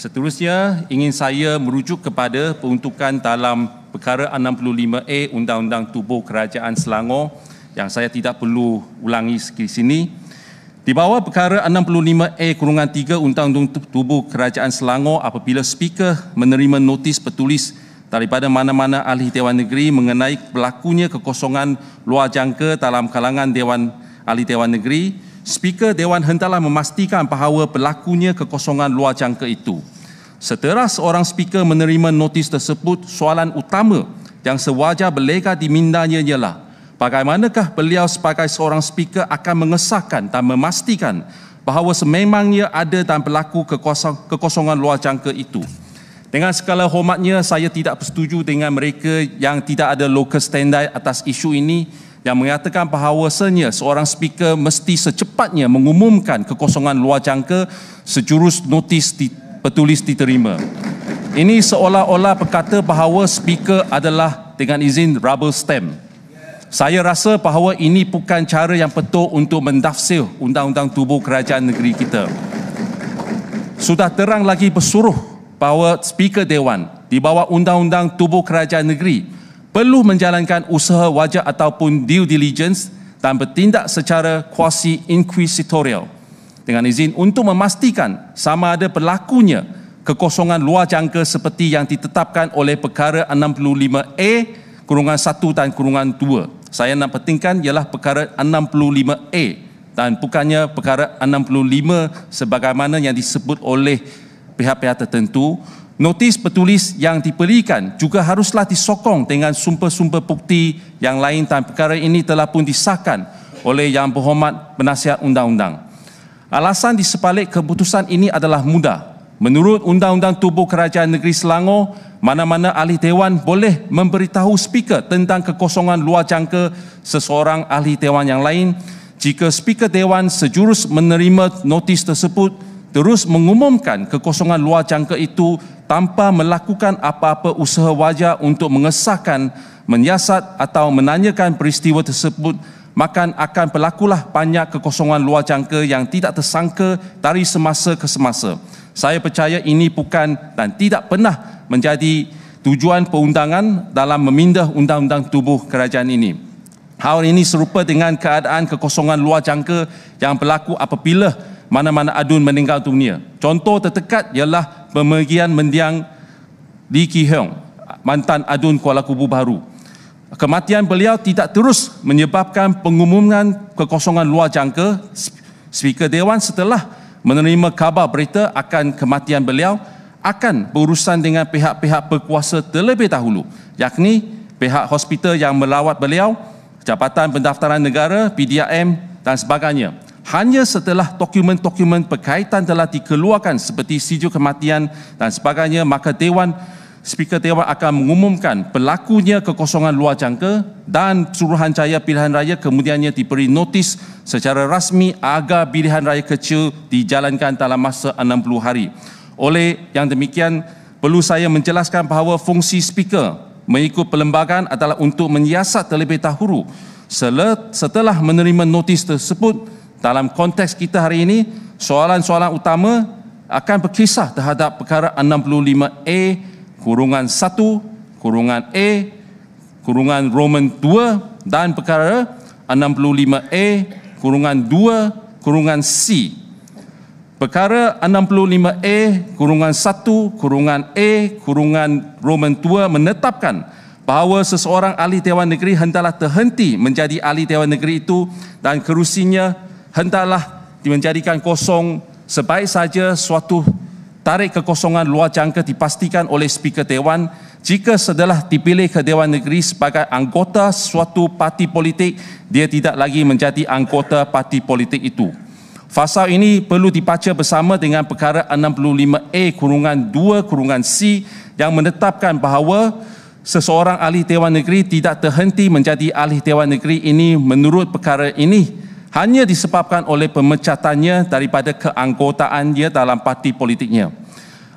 Seterusnya, ingin saya merujuk kepada peruntukan dalam perkara 65A Undang-Undang Tubuh Kerajaan Selangor yang saya tidak perlu ulangi di sini. Di bawah perkara 65A kurungan 3 Undang-Undang Tubuh Kerajaan Selangor apabila speaker menerima notis petulis daripada mana-mana ahli Dewan Negeri mengenai berlakunya kekosongan luar jangka dalam kalangan Dewan Ahli Dewan Negeri speaker dewan hendaklah memastikan bahawa pelakunya kekosongan luar jangka itu. Seteras seorang speaker menerima notis tersebut, soalan utama yang sewajar berlegar di ialah bagaimanakah beliau sebagai seorang speaker akan mengesahkan dan memastikan bahawa sememangnya ada dan pelaku kekosongan luar jangka itu. Dengan segala hormatnya, saya tidak bersetuju dengan mereka yang tidak ada local standar atas isu ini yang mengatakan bahawasanya seorang speaker mesti secepatnya mengumumkan kekosongan luar jangka sejurus notis di, petulis diterima. Ini seolah-olah berkata bahawa speaker adalah dengan izin rubber stamp. Saya rasa bahawa ini bukan cara yang betul untuk mendafsir undang-undang tubuh kerajaan negeri kita. Sudah terang lagi bersuruh bahawa speaker dewan di bawah undang-undang tubuh kerajaan negeri perlu menjalankan usaha wajah ataupun due diligence dan bertindak secara quasi inquisitorial dengan izin untuk memastikan sama ada berlakunya kekosongan luar jangka seperti yang ditetapkan oleh perkara 65A kurungan 1 dan kurungan 2. Saya nak pentingkan ialah perkara 65A dan bukannya perkara 65 sebagaimana yang disebut oleh pihak-pihak tertentu Notis petulis yang diberikan juga haruslah disokong dengan sumpah-sumpah bukti yang lain dan perkara ini telah pun disahkan oleh Yang Berhormat Penasihat Undang-Undang. Alasan di sebalik keputusan ini adalah mudah. Menurut Undang-Undang Tubuh Kerajaan Negeri Selangor, mana-mana ahli dewan boleh memberitahu speaker tentang kekosongan luar jangka seseorang ahli dewan yang lain jika speaker dewan sejurus menerima notis tersebut terus mengumumkan kekosongan luar jangka itu tanpa melakukan apa-apa usaha wajar untuk mengesahkan, menyiasat atau menanyakan peristiwa tersebut, maka akan pelakulah banyak kekosongan luar jangka yang tidak tersangka dari semasa ke semasa. Saya percaya ini bukan dan tidak pernah menjadi tujuan perundangan dalam memindah undang-undang tubuh kerajaan ini. Hal ini serupa dengan keadaan kekosongan luar jangka yang berlaku apabila mana-mana adun meninggal dunia. Contoh terdekat ialah pemergian mendiang Lee Ki Hong, mantan adun Kuala Kubu Baru. Kematian beliau tidak terus menyebabkan pengumuman kekosongan luar jangka Speaker Dewan setelah menerima khabar berita akan kematian beliau akan berurusan dengan pihak-pihak berkuasa terlebih dahulu yakni pihak hospital yang melawat beliau, Jabatan Pendaftaran Negara, PDRM dan sebagainya hanya setelah dokumen-dokumen berkaitan telah dikeluarkan seperti sijil kematian dan sebagainya maka dewan speaker dewan akan mengumumkan berlakunya kekosongan luar jangka dan suruhanjaya pilihan raya kemudiannya diberi notis secara rasmi agar pilihan raya kecil dijalankan dalam masa 60 hari oleh yang demikian perlu saya menjelaskan bahawa fungsi speaker mengikut perlembagaan adalah untuk menyiasat terlebih dahulu setelah menerima notis tersebut dalam konteks kita hari ini soalan-soalan utama akan berkisah terhadap perkara 65A kurungan 1 kurungan A kurungan Roman 2 dan perkara 65A kurungan 2 kurungan C perkara 65A kurungan 1 kurungan A kurungan Roman 2 menetapkan bahawa seseorang ahli Dewan Negeri hendaklah terhenti menjadi ahli Dewan Negeri itu dan kerusinya hendaklah dimenjadikan kosong sebaik saja suatu tarik kekosongan luar jangka dipastikan oleh speaker dewan jika setelah dipilih ke dewan negeri sebagai anggota suatu parti politik dia tidak lagi menjadi anggota parti politik itu fasa ini perlu dipaca bersama dengan perkara 65A kurungan 2 kurungan C yang menetapkan bahawa seseorang ahli dewan negeri tidak terhenti menjadi ahli dewan negeri ini menurut perkara ini hanya disebabkan oleh pemecatannya daripada keanggotaan dia dalam parti politiknya.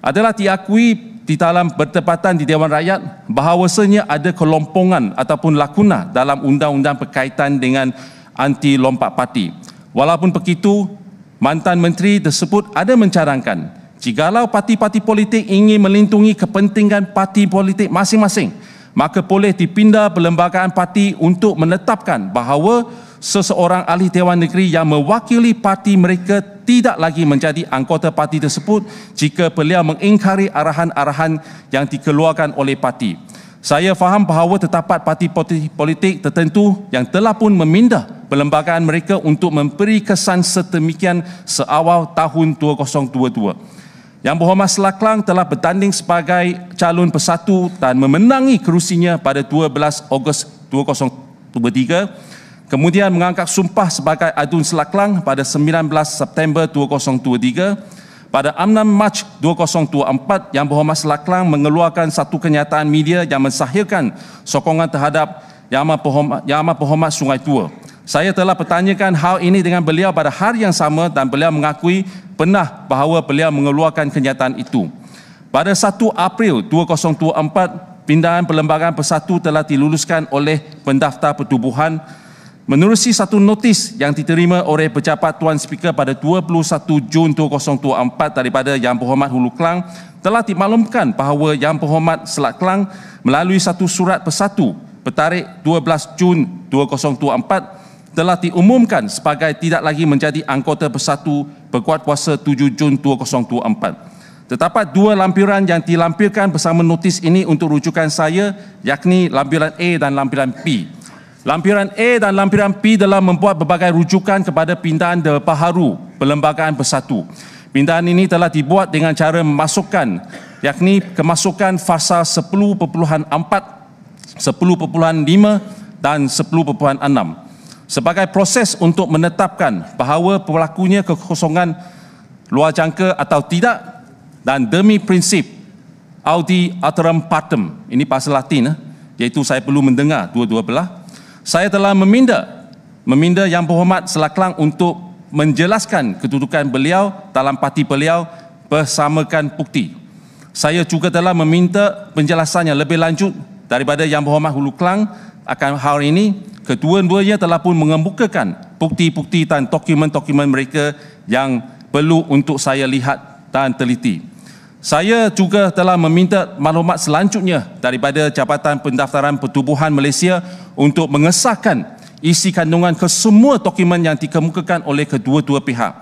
Adalah diakui di dalam bertepatan di Dewan Rakyat bahawasanya ada kelompongan ataupun lakuna dalam undang-undang berkaitan dengan anti lompat parti. Walaupun begitu, mantan menteri tersebut ada mencarangkan jikalau parti-parti politik ingin melindungi kepentingan parti politik masing-masing, maka boleh dipindah perlembagaan parti untuk menetapkan bahawa seseorang ahli Dewan Negeri yang mewakili parti mereka tidak lagi menjadi anggota parti tersebut jika beliau mengingkari arahan-arahan yang dikeluarkan oleh parti. Saya faham bahawa tetapat parti politik tertentu yang telah pun memindah perlembagaan mereka untuk memberi kesan setemikian seawal tahun 2022. Yang berhormat Selaklang telah bertanding sebagai calon pesatu dan memenangi kerusinya pada 12 Ogos 2023 kemudian mengangkat sumpah sebagai Adun Selaklang pada 19 September 2023. Pada 6 Mac 2024, Yang Berhormat Selaklang mengeluarkan satu kenyataan media yang mensahirkan sokongan terhadap Yang Amat Berhormat, Berhormat Sungai Tua. Saya telah pertanyakan hal ini dengan beliau pada hari yang sama dan beliau mengakui pernah bahawa beliau mengeluarkan kenyataan itu. Pada 1 April 2024, pindaan perlembagaan persatu telah diluluskan oleh pendaftar pertubuhan Menerusi satu notis yang diterima oleh pejabat Tuan Speaker pada 21 Jun 2024 daripada Yang Berhormat Hulu Kelang telah dimaklumkan bahawa Yang Berhormat Selat Kelang melalui satu surat persatu petarik 12 Jun 2024 telah diumumkan sebagai tidak lagi menjadi anggota bersatu berkuat kuasa 7 Jun 2024. Terdapat dua lampiran yang dilampirkan bersama notis ini untuk rujukan saya yakni lampiran A dan lampiran B. Lampiran A dan lampiran P dalam membuat berbagai rujukan kepada pindaan De Paharu, Perlembagaan Bersatu. Pindaan ini telah dibuat dengan cara memasukkan, yakni kemasukan fasa 10.4, 10.5 dan 10.6. Sebagai proses untuk menetapkan bahawa pelakunya kekosongan luar jangka atau tidak dan demi prinsip Audi Alteram Partem, ini pasal latin, eh. iaitu saya perlu mendengar dua-dua belah, saya telah meminda meminda Yang Berhormat Selaklang untuk menjelaskan kedudukan beliau dalam parti beliau bersamakan bukti. Saya juga telah meminta penjelasannya lebih lanjut daripada Yang Berhormat Hulu Kelang akan hal ini. Kedua-duanya telah pun mengembukakan bukti-bukti dan dokumen-dokumen mereka yang perlu untuk saya lihat dan teliti. Saya juga telah meminta maklumat selanjutnya daripada Jabatan Pendaftaran Pertubuhan Malaysia untuk mengesahkan isi kandungan kesemua dokumen yang dikemukakan oleh kedua-dua pihak.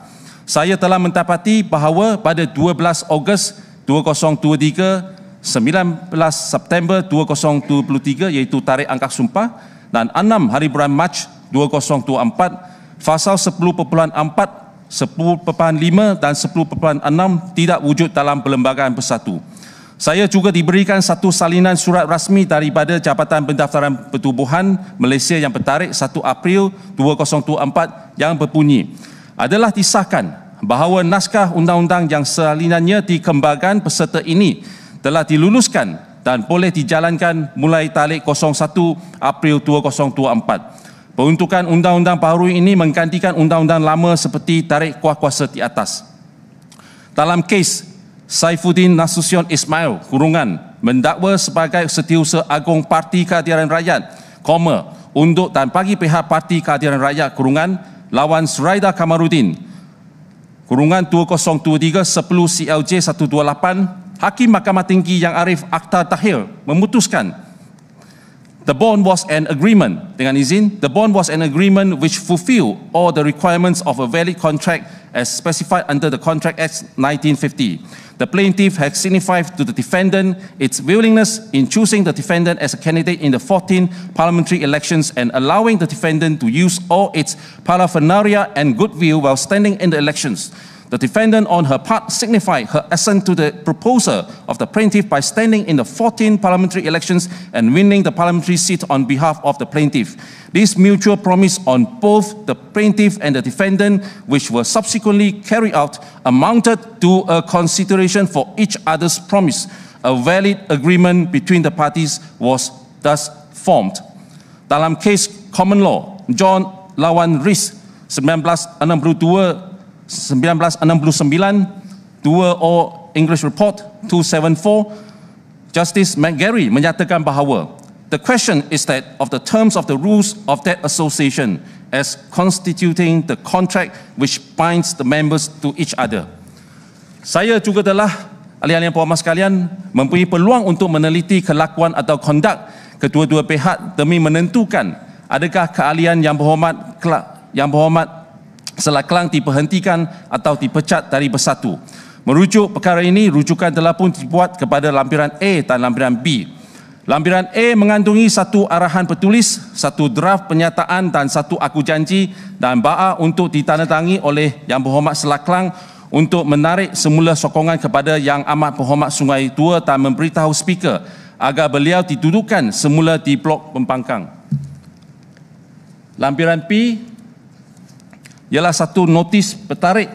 Saya telah mendapati bahawa pada 12 Ogos 2023, 19 September 2023 iaitu tarikh angkat sumpah dan 6 hari bulan Mac 2024 Fasal 10.4 10.5 dan 10.6 tidak wujud dalam Perlembagaan Bersatu. Saya juga diberikan satu salinan surat rasmi daripada Jabatan Pendaftaran Pertubuhan Malaysia yang bertarik 1 April 2024 yang berbunyi adalah disahkan bahawa naskah undang-undang yang salinannya dikembangkan peserta ini telah diluluskan dan boleh dijalankan mulai tarikh 01 April 2024. Peruntukan undang-undang baru ini menggantikan undang-undang lama seperti tarik kuah kuasa di atas. Dalam kes Saifuddin Nasution Ismail kurungan mendakwa sebagai setiausaha agung Parti Keadilan Rakyat koma untuk dan bagi pihak Parti Keadilan Rakyat kurungan lawan Suraida Kamarudin kurungan 2023 10 CLJ 128 Hakim Mahkamah Tinggi yang Arif Akhtar Tahir memutuskan The bond was an agreement dengan izin. The bond was an agreement which fulfilled all the requirements of a valid contract as specified under the Contract Act 1950. The plaintiff had signified to the defendant its willingness in choosing the defendant as a candidate in the 14 parliamentary elections and allowing the defendant to use all its paraphernalia and goodwill while standing in the elections. The defendant, on her part, signified her assent to the proposal of the plaintiff by standing in the 14 parliamentary elections and winning the parliamentary seat on behalf of the plaintiff. This mutual promise on both the plaintiff and the defendant, which were subsequently carried out, amounted to a consideration for each other's promise. A valid agreement between the parties was thus formed. Dalam kes common law John Lawan Ris 1962 1969 Dua O English Report 274 Justice McGarry menyatakan bahawa the question is that of the terms of the rules of that association as constituting the contract which binds the members to each other. Saya juga telah ahli-ahli yang puan sekalian mempunyai peluang untuk meneliti kelakuan atau conduct kedua-dua pihak demi menentukan adakah kealian yang berhormat yang berhormat selaklang diperhentikan atau dipecat dari bersatu. Merujuk perkara ini, rujukan telah pun dibuat kepada lampiran A dan lampiran B. Lampiran A mengandungi satu arahan petulis, satu draft penyataan dan satu aku janji dan ba'a untuk ditandatangi oleh Yang Berhormat Selaklang untuk menarik semula sokongan kepada Yang Amat Berhormat Sungai Tua dan memberitahu speaker agar beliau didudukan semula di blok pembangkang. Lampiran P ialah satu notis petarik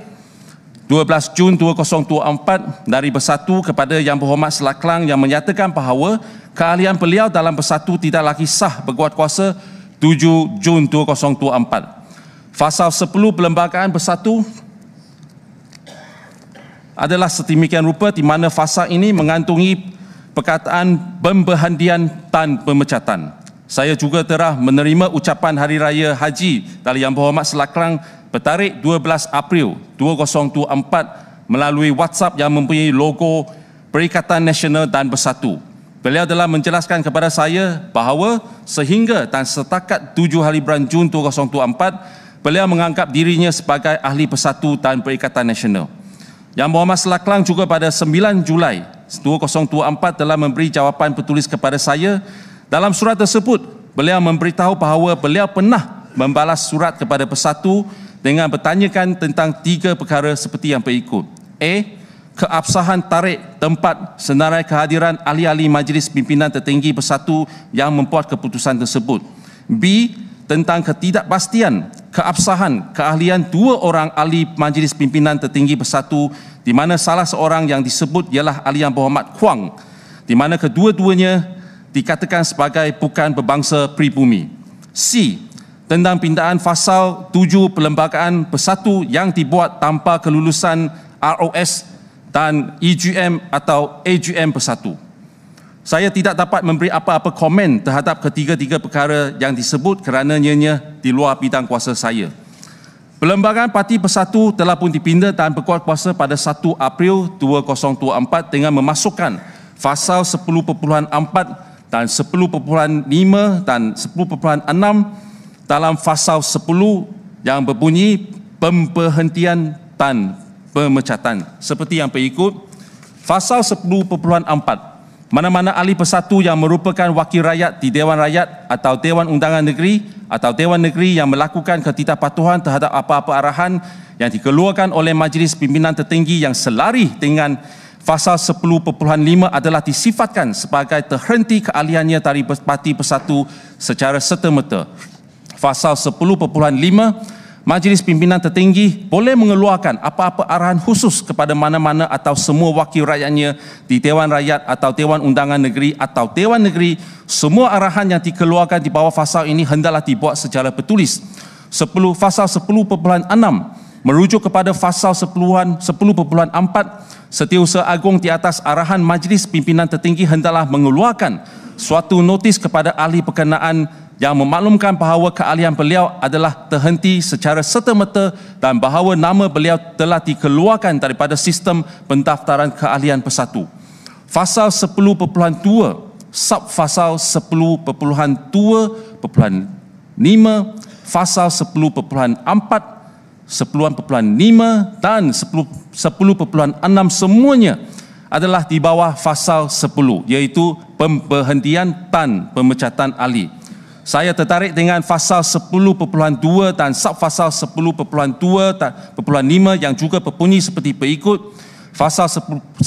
12 Jun 2024 dari Bersatu kepada Yang Berhormat Selaklang yang menyatakan bahawa keahlian beliau dalam Bersatu tidak lagi sah berkuat kuasa 7 Jun 2024. Fasa 10 Perlembagaan Bersatu adalah setimikian rupa di mana fasa ini mengantungi perkataan pemberhentian tan pemecatan. Saya juga telah menerima ucapan Hari Raya Haji dari Yang Berhormat Selaklang bertarik 12 April 2024 melalui WhatsApp yang mempunyai logo Perikatan Nasional dan Bersatu. Beliau telah menjelaskan kepada saya bahawa sehingga dan setakat 7 hari bulan Jun 2024, beliau menganggap dirinya sebagai ahli Bersatu dan Perikatan Nasional. Yang Muhammad Selaklang juga pada 9 Julai 2024 telah memberi jawapan petulis kepada saya. Dalam surat tersebut, beliau memberitahu bahawa beliau pernah membalas surat kepada Bersatu dengan bertanyakan tentang tiga perkara seperti yang berikut. A. Keabsahan tarik tempat senarai kehadiran ahli-ahli majlis pimpinan tertinggi bersatu yang membuat keputusan tersebut. B. Tentang ketidakpastian keabsahan keahlian dua orang ahli majlis pimpinan tertinggi bersatu di mana salah seorang yang disebut ialah Ali Yang Berhormat Kuang di mana kedua-duanya dikatakan sebagai bukan berbangsa pribumi. C tentang pindaan fasal tujuh perlembagaan pesatu yang dibuat tanpa kelulusan ROS dan EGM atau AGM pesatu. Saya tidak dapat memberi apa-apa komen terhadap ketiga-tiga perkara yang disebut kerana nyanya di luar bidang kuasa saya. Perlembagaan Parti Persatu telah pun dipindah dan berkuat kuasa pada 1 April 2024 dengan memasukkan fasal 10.4 dan 10.5 dan 10.6 dalam fasa 10 yang berbunyi pemperhentian tan pemecatan seperti yang berikut fasa 10.4 mana-mana ahli pesatu yang merupakan wakil rakyat di Dewan Rakyat atau Dewan Undangan Negeri atau Dewan Negeri yang melakukan ketidakpatuhan terhadap apa-apa arahan yang dikeluarkan oleh Majlis Pimpinan Tertinggi yang selari dengan fasa 10.5 adalah disifatkan sebagai terhenti kealiannya dari parti pesatu secara serta-merta fasal 10.5 Majlis Pimpinan Tertinggi boleh mengeluarkan apa-apa arahan khusus kepada mana-mana atau semua wakil rakyatnya di Dewan Rakyat atau Dewan Undangan Negeri atau Dewan Negeri semua arahan yang dikeluarkan di bawah fasal ini hendaklah dibuat secara tertulis 10 fasal 10.6 merujuk kepada fasal 10.4 Setiausaha agung di atas arahan Majlis Pimpinan Tertinggi hendaklah mengeluarkan suatu notis kepada ahli perkenaan yang memaklumkan bahawa keahlian beliau adalah terhenti secara serta-merta dan bahawa nama beliau telah dikeluarkan daripada sistem pendaftaran keahlian pesatu. Fasal 10.2, subfasal 10.2.5, fasal 10.4, 10.5 dan 10.6 semuanya adalah di bawah fasal 10 iaitu pemberhentian tan pemecatan ahli saya tertarik dengan fasal 10.2 dan subfasal 10.2.5 yang juga berbunyi seperti berikut fasal 10.2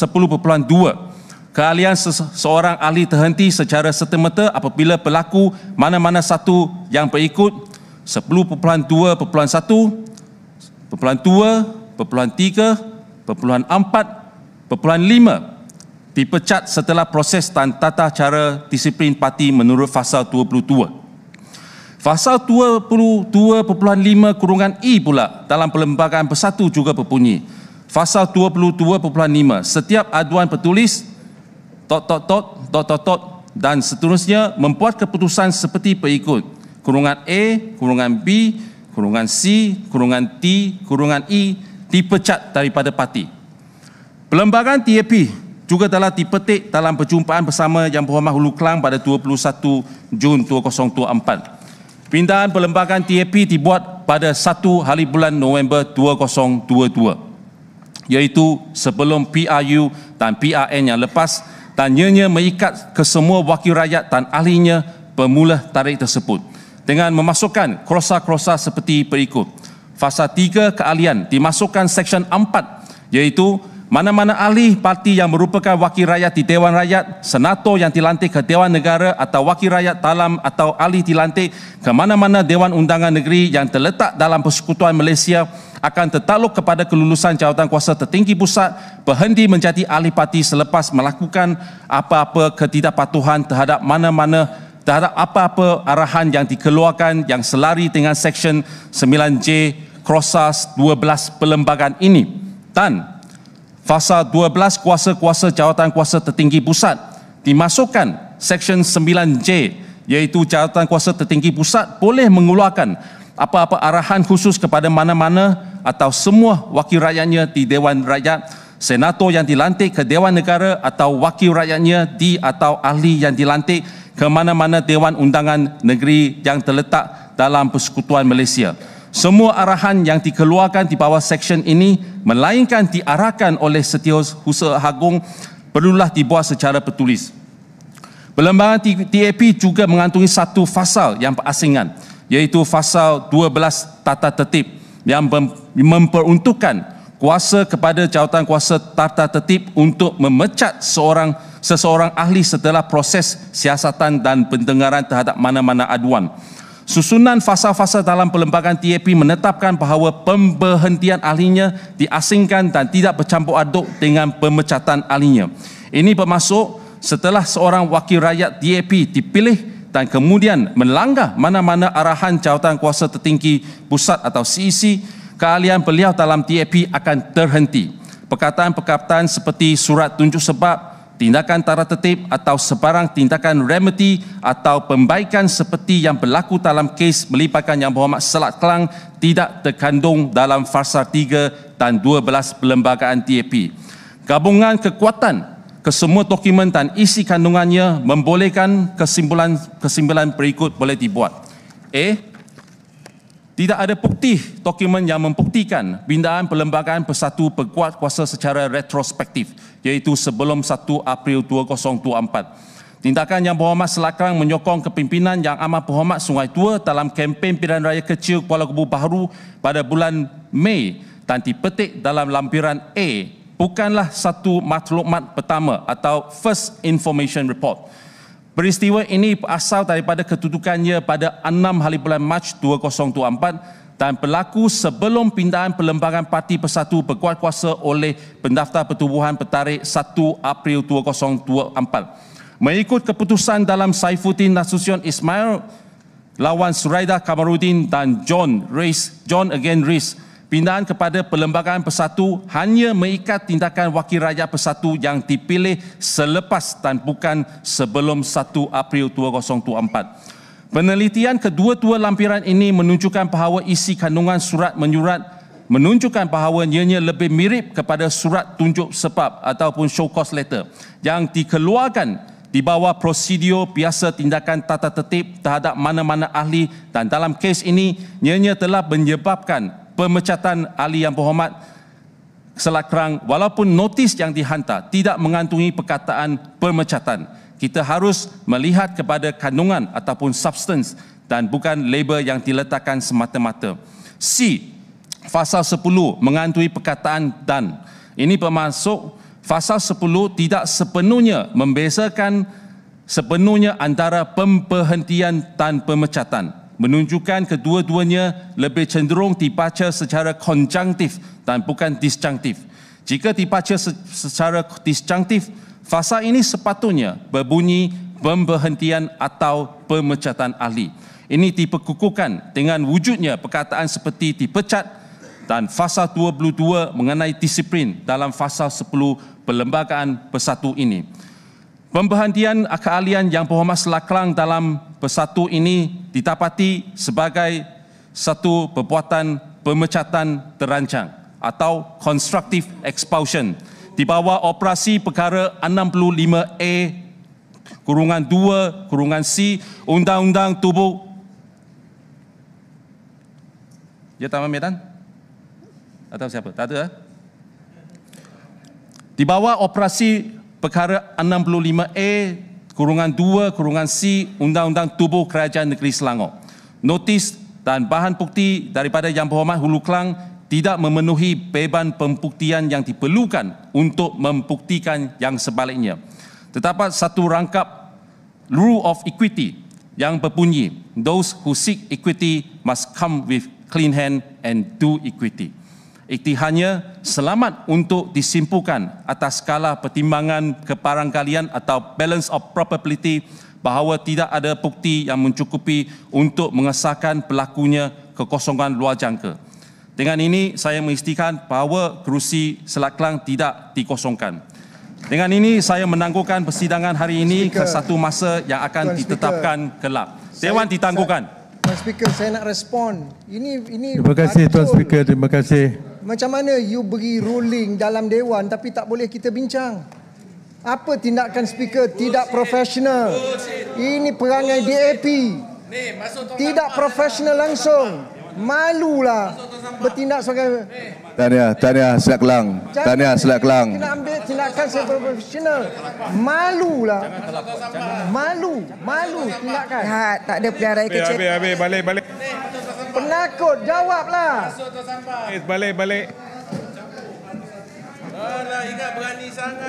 keahlian seorang ahli terhenti secara setemerta apabila berlaku mana-mana satu yang berikut 10.2.1 Perpuluhan dua, perpuluhan tiga, perpuluhan empat, perpuluhan lima dipecat setelah proses dan tata cara disiplin parti menurut fasa Fasa 22.5 kurungan i e pula dalam perlembagaan bersatu juga berbunyi. Fasa 22.5 setiap aduan petulis tot tot tot tot tot tot dan seterusnya membuat keputusan seperti berikut. Kurungan A, kurungan B, kurungan C, kurungan T, kurungan i, e dipecat daripada parti. Pelembagaan TAP juga telah dipetik dalam perjumpaan bersama Yang Berhormat Hulu Kelang pada 21 Jun 2024. Pindahan pelembagaan TAP dibuat pada satu hari bulan November 2022 iaitu sebelum PRU dan PRN yang lepas dan ianya mengikat semua wakil rakyat dan ahlinya pemula tarik tersebut dengan memasukkan kerosa-kerosa seperti berikut. Fasa 3 keahlian dimasukkan Seksyen 4 iaitu mana-mana ahli parti yang merupakan wakil rakyat di Dewan Rakyat, senator yang dilantik ke Dewan Negara atau wakil rakyat dalam atau ahli dilantik ke mana-mana Dewan Undangan Negeri yang terletak dalam persekutuan Malaysia akan tertakluk kepada kelulusan jawatan kuasa tertinggi pusat berhenti menjadi ahli parti selepas melakukan apa-apa ketidakpatuhan terhadap mana-mana terhadap apa-apa arahan yang dikeluarkan yang selari dengan Seksyen 9J Krosas 12 Perlembagaan ini dan Fasa 12 kuasa-kuasa jawatan kuasa tertinggi pusat dimasukkan Section 9J iaitu jawatan kuasa tertinggi pusat boleh mengeluarkan apa-apa arahan khusus kepada mana-mana atau semua wakil rakyatnya di Dewan Rakyat, senator yang dilantik ke Dewan Negara atau wakil rakyatnya di atau ahli yang dilantik ke mana-mana Dewan Undangan Negeri yang terletak dalam persekutuan Malaysia. Semua arahan yang dikeluarkan di bawah seksyen ini melainkan diarahkan oleh setiausaha agung perlulah dibuat secara tertulis. Perlembagaan TAP juga mengantungi satu fasal yang berasingan iaitu fasal 12 tata tertib yang memperuntukkan kuasa kepada jawatan kuasa tata tertib untuk memecat seorang seseorang ahli setelah proses siasatan dan pendengaran terhadap mana-mana aduan susunan fasa-fasa dalam pelembagaan TAP menetapkan bahawa pemberhentian ahlinya diasingkan dan tidak bercampur aduk dengan pemecatan ahlinya. Ini bermaksud setelah seorang wakil rakyat TAP dipilih dan kemudian melanggar mana-mana arahan jawatan kuasa tertinggi pusat atau CEC, e keahlian beliau dalam TAP akan terhenti. Perkataan-perkataan seperti surat tunjuk sebab, tindakan tara tertib atau sebarang tindakan remedy atau pembaikan seperti yang berlaku dalam kes melibatkan Yang Berhormat Selat Kelang tidak terkandung dalam fasa 3 dan 12 perlembagaan TAP. Gabungan kekuatan kesemua dokumen dan isi kandungannya membolehkan kesimpulan-kesimpulan berikut boleh dibuat. A. Tidak ada bukti dokumen yang membuktikan pindaan perlembagaan bersatu berkuat kuasa secara Retrospektif iaitu sebelum 1 April 2024. Tindakan yang berhormat selakang menyokong kepimpinan yang amat berhormat Sungai Tua dalam kempen pilihan raya kecil Kuala Kubu Baharu pada bulan Mei tanti petik dalam lampiran A bukanlah satu maklumat pertama atau first information report. Peristiwa ini berasal daripada ketutukannya pada 6 hari bulan Mac 2024 dan berlaku sebelum pindahan pelembagaan parti persatu berkuat kuasa oleh pendaftar pertubuhan petarik 1 April 2024. Mengikut keputusan dalam Saifuddin Nasution Ismail lawan Suraida Kamarudin dan John Reis, John again Reis, pindahan kepada pelembagaan persatu hanya mengikat tindakan wakil rakyat persatu yang dipilih selepas dan bukan sebelum 1 April 2024. Penelitian kedua-dua lampiran ini menunjukkan bahawa isi kandungan surat menyurat menunjukkan bahawa ianya lebih mirip kepada surat tunjuk sebab ataupun show cause letter yang dikeluarkan di bawah prosedur biasa tindakan tata tertib terhadap mana-mana ahli dan dalam kes ini ianya telah menyebabkan pemecatan ahli yang berhormat selak walaupun notis yang dihantar tidak mengantungi perkataan pemecatan kita harus melihat kepada kandungan ataupun substance dan bukan label yang diletakkan semata-mata. C. Fasal 10 mengantui perkataan dan. Ini bermaksud fasal 10 tidak sepenuhnya membezakan sepenuhnya antara pemberhentian dan pemecatan. Menunjukkan kedua-duanya lebih cenderung dibaca secara konjunktif dan bukan disjunktif. Jika dibaca secara disjunktif, Fasa ini sepatutnya berbunyi pemberhentian atau pemecatan ahli. Ini dipekukuhkan dengan wujudnya perkataan seperti dipecat dan fasa 22 mengenai disiplin dalam fasa 10 perlembagaan pesatu ini. Pemberhentian keahlian yang berhormat selaklang dalam pesatu ini ditapati sebagai satu perbuatan pemecatan terancang atau constructive expulsion di bawah operasi perkara 65A kurungan 2 kurungan C undang-undang tubuh Ya Taman Medan atau siapa? Tak ada. Eh? Di bawah operasi perkara 65A kurungan 2 kurungan C undang-undang tubuh Kerajaan Negeri Selangor. Notis dan bahan bukti daripada Yang Berhormat Hulu Kelang tidak memenuhi beban pembuktian yang diperlukan untuk membuktikan yang sebaliknya. Terdapat satu rangkap rule of equity yang berbunyi, those who seek equity must come with clean hand and do equity. Iktihannya selamat untuk disimpulkan atas skala pertimbangan keparangkalian atau balance of probability bahawa tidak ada bukti yang mencukupi untuk mengesahkan pelakunya kekosongan luar jangka. Dengan ini saya mengistikan bahawa kerusi Selat Kelang tidak dikosongkan. Dengan ini saya menangguhkan persidangan hari ini ke satu masa yang akan Tuan ditetapkan Speaker. kelak. Dewan saya, ditangguhkan. Tuan Speaker, saya nak respon. Ini ini Terima kasih Tuan Speaker, terima kasih. Macam mana you beri ruling dalam dewan tapi tak boleh kita bincang? Apa tindakan speaker tidak profesional? Ini perangai DAP. Tidak profesional langsung. Tidak. Malu lah bertindak sebagai hey. Tania, Tania Selat Kelang. Tania Selat Kelang. Kena ambil tindakan secara profesional. Malu lah. Malu, malu tindakan. Ha, tak ada perkara kecil. Abi, abi, balik, balik. Penakut, jawablah. Balik, balik, balik.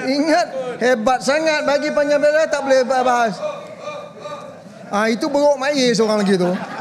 ingat hebat sangat bagi penyampaian tak boleh bahas. Ah ha, itu beruk mai seorang lagi tu.